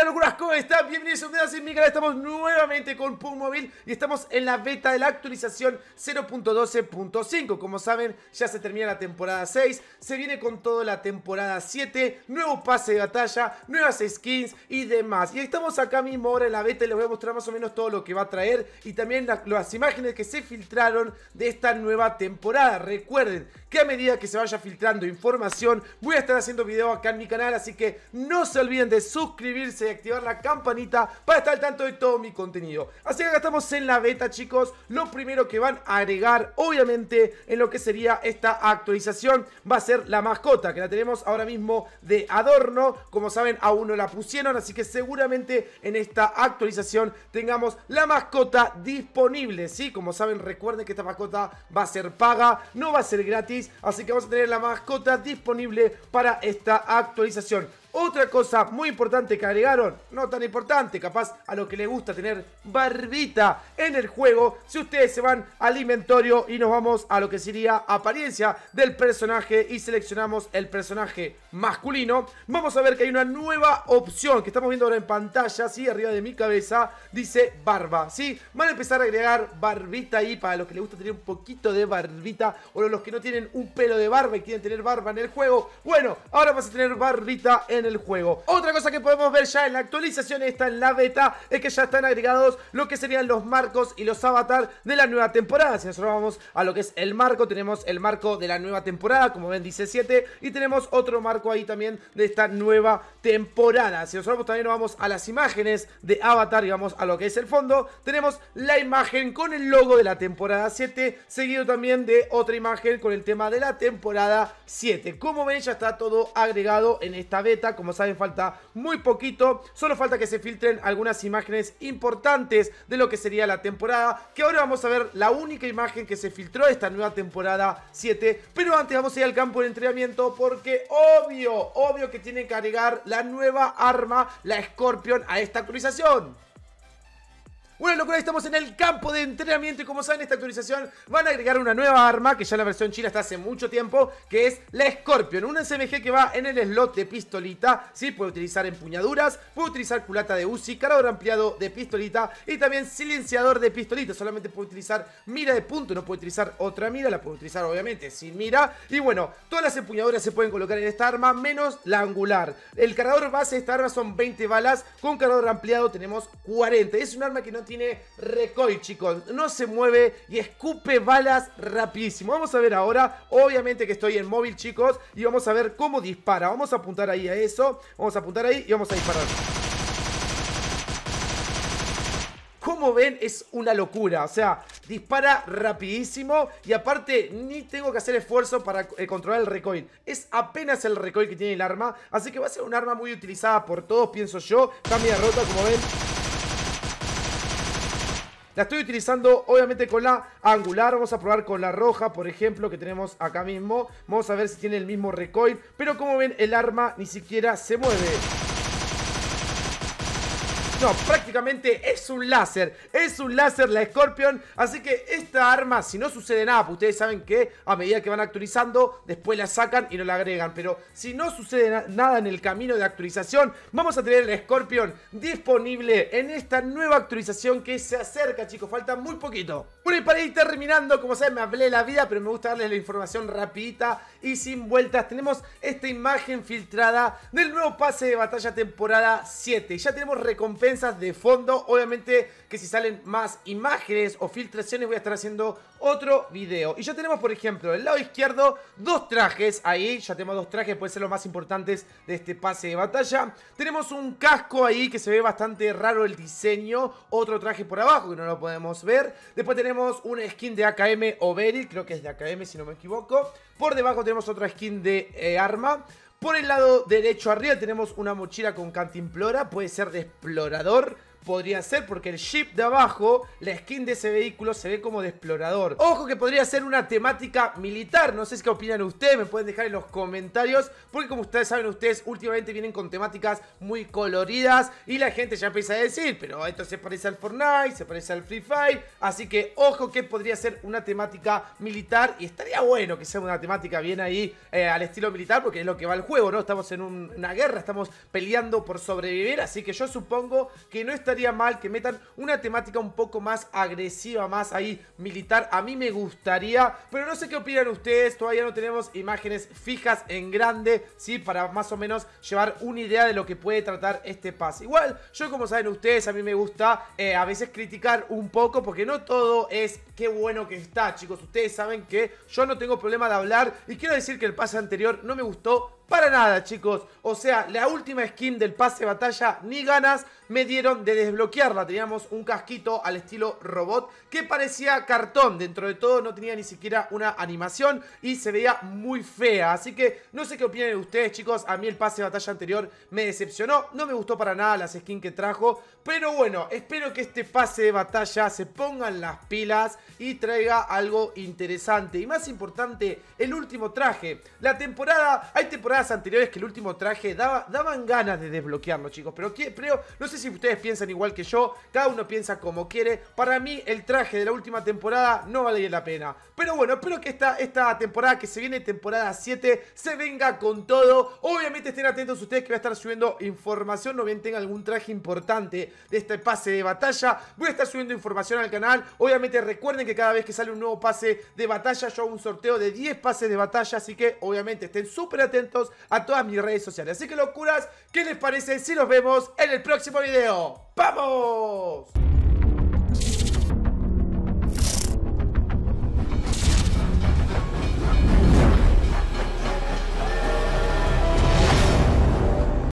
algunas locuras, ¿cómo están? Bienvenidos a un mi canal, estamos nuevamente con Punk Móvil y estamos en la beta de la actualización 0.12.5 Como saben, ya se termina la temporada 6, se viene con toda la temporada 7, nuevo pase de batalla, nuevas skins y demás Y estamos acá mismo ahora en la beta y les voy a mostrar más o menos todo lo que va a traer Y también las, las imágenes que se filtraron de esta nueva temporada Recuerden que a medida que se vaya filtrando información, voy a estar haciendo video acá en mi canal Así que no se olviden de suscribirse activar la campanita para estar al tanto de todo mi contenido. Así que estamos en la beta, chicos. Lo primero que van a agregar, obviamente, en lo que sería esta actualización va a ser la mascota, que la tenemos ahora mismo de adorno. Como saben, aún no la pusieron, así que seguramente en esta actualización tengamos la mascota disponible, ¿sí? Como saben, recuerden que esta mascota va a ser paga, no va a ser gratis, así que vamos a tener la mascota disponible para esta actualización. Otra cosa muy importante que agregaron, no tan importante, capaz a lo que le gusta tener barbita en el juego, si ustedes se van al inventario y nos vamos a lo que sería apariencia del personaje y seleccionamos el personaje masculino, vamos a ver que hay una nueva opción que estamos viendo ahora en pantalla, así Arriba de mi cabeza, dice barba, ¿sí? Van a empezar a agregar barbita ahí para los que les gusta tener un poquito de barbita o los que no tienen un pelo de barba y quieren tener barba en el juego. Bueno, ahora vas a tener barbita en el juego. Otra cosa que podemos ver ya en la actualización esta en la beta es que ya están agregados lo que serían los marcos y los avatar de la nueva temporada. Si nosotros vamos a lo que es el marco, tenemos el marco de la nueva temporada, como ven dice 7, y tenemos otro marco ahí también de esta nueva temporada. Si nosotros también nos vamos a las imágenes de Avatar y vamos a lo que es el fondo, tenemos la imagen con el logo de la temporada 7, seguido también de otra imagen con el tema de la temporada 7. Como ven, ya está todo agregado en esta beta. Como saben, falta muy poquito. Solo falta que se filtren algunas imágenes importantes de lo que sería la temporada. Que ahora vamos a ver la única imagen que se filtró de esta nueva temporada 7. Pero antes vamos a ir al campo de entrenamiento porque, ¡oh obvio, obvio que tienen que agregar la nueva arma, la Scorpion, a esta actualización. Una locura, estamos en el campo de entrenamiento y como saben, esta actualización van a agregar una nueva arma que ya la versión china está hace mucho tiempo, que es la Scorpion, una SMG que va en el slot de pistolita, sí, puede utilizar empuñaduras, puede utilizar culata de Uzi, cargador ampliado de pistolita y también silenciador de pistolita, solamente puede utilizar mira de punto, no puede utilizar otra mira, la puede utilizar obviamente sin mira y bueno, todas las empuñaduras se pueden colocar en esta arma menos la angular. El cargador base de esta arma son 20 balas, con cargador ampliado tenemos 40, es un arma que no tiene recoil, chicos. No se mueve y escupe balas rapidísimo. Vamos a ver ahora, obviamente que estoy en móvil, chicos, y vamos a ver cómo dispara. Vamos a apuntar ahí a eso, vamos a apuntar ahí y vamos a disparar. como ven, es una locura. O sea, dispara rapidísimo y aparte ni tengo que hacer esfuerzo para eh, controlar el recoil. Es apenas el recoil que tiene el arma, así que va a ser un arma muy utilizada por todos, pienso yo. Cambia rota, como ven. La estoy utilizando obviamente con la angular. Vamos a probar con la roja, por ejemplo, que tenemos acá mismo. Vamos a ver si tiene el mismo recoil. Pero como ven, el arma ni siquiera se mueve. No, prácticamente es un láser. Es un láser la Scorpion. Así que esta arma, si no sucede nada, pues ustedes saben que a medida que van actualizando, después la sacan y no la agregan. Pero si no sucede nada en el camino de actualización, vamos a tener la Scorpion disponible en esta nueva actualización que se acerca, chicos. Falta muy poquito. Bueno, y para ir terminando, como saben, me hablé la vida, pero me gusta darles la información rapidita y sin vueltas. Tenemos esta imagen filtrada del nuevo pase de batalla temporada 7. ya tenemos recompensas de fondo. Obviamente que si salen más imágenes o filtraciones voy a estar haciendo otro video. Y ya tenemos, por ejemplo, del lado izquierdo, dos trajes ahí. Ya tenemos dos trajes, pueden ser los más importantes de este pase de batalla. Tenemos un casco ahí que se ve bastante raro el diseño. Otro traje por abajo que no lo podemos ver. Después tenemos un una skin de AKM o Beryl, creo que es de AKM si no me equivoco. Por debajo tenemos otra skin de eh, arma. Por el lado derecho arriba tenemos una mochila con cantimplora, puede ser de explorador podría ser, porque el ship de abajo, la skin de ese vehículo se ve como de explorador. Ojo que podría ser una temática militar, no sé si qué opinan ustedes, me pueden dejar en los comentarios, porque como ustedes saben, ustedes últimamente vienen con temáticas muy coloridas y la gente ya empieza a decir, pero esto se parece al Fortnite, se parece al Free Fire, así que ojo que podría ser una temática militar y estaría bueno que sea una temática bien ahí eh, al estilo militar, porque es lo que va el juego, ¿no? Estamos en una guerra, estamos peleando por sobrevivir, así que yo supongo que no está estaría mal que metan una temática un poco más agresiva, más ahí militar. A mí me gustaría, pero no sé qué opinan ustedes. Todavía no tenemos imágenes fijas en grande, ¿sí? Para más o menos llevar una idea de lo que puede tratar este pase. Igual, yo como saben ustedes, a mí me gusta eh, a veces criticar un poco porque no todo es Qué bueno que está, chicos. Ustedes saben que yo no tengo problema de hablar. Y quiero decir que el pase anterior no me gustó para nada, chicos. O sea, la última skin del pase de batalla, ni ganas me dieron de desbloquearla. Teníamos un casquito al estilo robot que parecía cartón. Dentro de todo no tenía ni siquiera una animación y se veía muy fea. Así que no sé qué opinan de ustedes, chicos. A mí el pase de batalla anterior me decepcionó. No me gustó para nada las skin que trajo. Pero bueno, espero que este pase de batalla se pongan las pilas y traiga algo interesante. Y más importante, el último traje. La temporada, hay temporadas anteriores que el último traje daba, daban ganas de desbloquearlo, chicos. Pero creo, no sé si ustedes piensan igual que yo, cada uno piensa como quiere. Para mí, el traje de la última temporada no vale la pena. Pero bueno, espero que esta, esta temporada que se viene, temporada 7, se venga con todo. Obviamente estén atentos ustedes que voy a estar subiendo información, No bien tengan algún traje importante de este pase de batalla. Voy a estar subiendo información al canal. Obviamente recuerden que cada vez que sale un nuevo pase de batalla, yo hago un sorteo de 10 pases de batalla. Así que obviamente estén súper atentos a todas mis redes sociales. Así que locuras, ¿qué les parece si nos vemos en el próximo video? ¡Vamos!